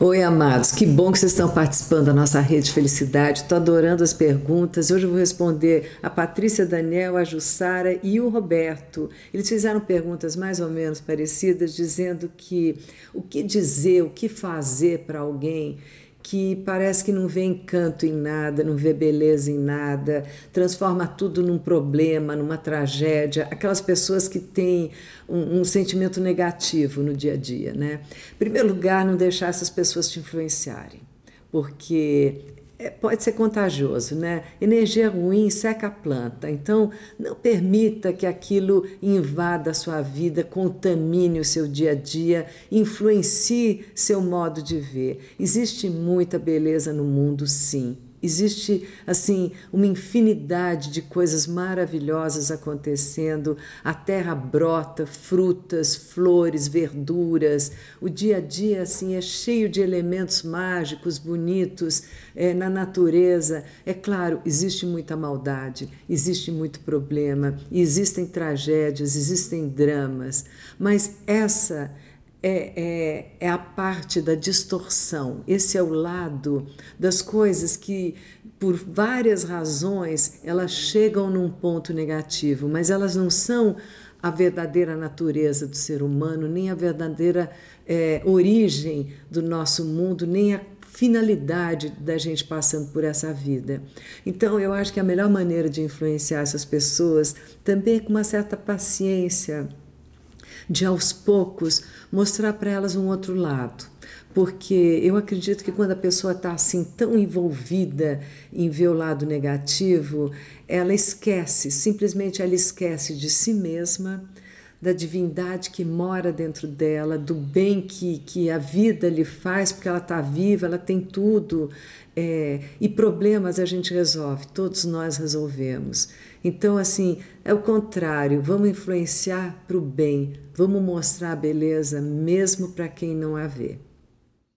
Oi, amados, que bom que vocês estão participando da nossa rede Felicidade. Estou adorando as perguntas. Hoje eu vou responder a Patrícia Daniel, a Jussara e o Roberto. Eles fizeram perguntas mais ou menos parecidas, dizendo que o que dizer, o que fazer para alguém que parece que não vê encanto em nada, não vê beleza em nada, transforma tudo num problema, numa tragédia, aquelas pessoas que têm um, um sentimento negativo no dia a dia, né? Em primeiro lugar, não deixar essas pessoas te influenciarem, porque é, pode ser contagioso, né? Energia ruim seca a planta. Então, não permita que aquilo invada a sua vida, contamine o seu dia a dia, influencie seu modo de ver. Existe muita beleza no mundo, sim. Existe assim uma infinidade de coisas maravilhosas acontecendo. A terra brota, frutas, flores, verduras. O dia a dia assim é cheio de elementos mágicos, bonitos é, na natureza. É claro, existe muita maldade, existe muito problema, existem tragédias, existem dramas. Mas essa é, é, é a parte da distorção, esse é o lado das coisas que, por várias razões, elas chegam num ponto negativo, mas elas não são a verdadeira natureza do ser humano, nem a verdadeira é, origem do nosso mundo, nem a finalidade da gente passando por essa vida. Então, eu acho que a melhor maneira de influenciar essas pessoas também é com uma certa paciência de aos poucos mostrar para elas um outro lado. Porque eu acredito que quando a pessoa está assim tão envolvida em ver o lado negativo, ela esquece, simplesmente ela esquece de si mesma, da divindade que mora dentro dela, do bem que, que a vida lhe faz, porque ela está viva, ela tem tudo. É, e problemas a gente resolve, todos nós resolvemos. Então, assim, é o contrário, vamos influenciar para o bem, vamos mostrar a beleza mesmo para quem não a vê.